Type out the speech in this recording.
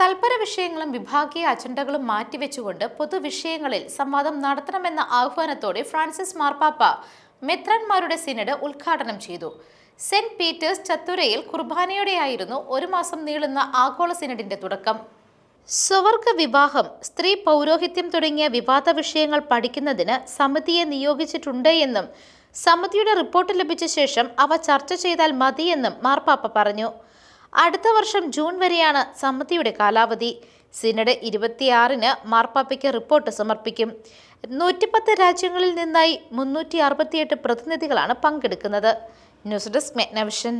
തൽപര വിഷയങ്ങളും വിഭാഗീയ അജണ്ടകളും മാറ്റിവെച്ചുകൊണ്ട് പൊതുവിഷയങ്ങളിൽ സംവാദം നടത്തണമെന്ന ആഹ്വാനത്തോടെ ഫ്രാൻസിസ് മാർപ്പാപ്പ മെത്രന്മാരുടെ സിനഡ് ഉദ്ഘാടനം ചെയ്തു സെന്റ് പീറ്റേഴ്സ് ചത്തുരയിൽ കുർബാനയോടെയായിരുന്നു ഒരു മാസം നീളുന്ന ആഗോള സിനഡിന്റെ തുടക്കം സ്വവർഗ വിവാഹം സ്ത്രീ പൗരോഹിത്യം തുടങ്ങിയ വിവാദ വിഷയങ്ങൾ പഠിക്കുന്നതിന് സമിതിയെ നിയോഗിച്ചിട്ടുണ്ട് എന്നും സമിതിയുടെ റിപ്പോർട്ട് ലഭിച്ച ശേഷം അവ ചർച്ച ചെയ്താൽ മതിയെന്നും മാർപ്പാപ്പ പറഞ്ഞു അടുത്ത വർഷം ജൂൺ വരെയാണ് സമിതിയുടെ കാലാവധി സിനഡ് ഇരുപത്തിയാറിന് മാർപ്പാപ്പയ്ക്ക് റിപ്പോർട്ട് സമർപ്പിക്കും നൂറ്റിപ്പത്ത് രാജ്യങ്ങളിൽ നിന്നായി മുന്നൂറ്റി അറുപത്തിയെട്ട് പ്രതിനിധികളാണ് പങ്കെടുക്കുന്നത് ന്യൂസ് ഡെസ്ക് മെഗ്നവിഷൻ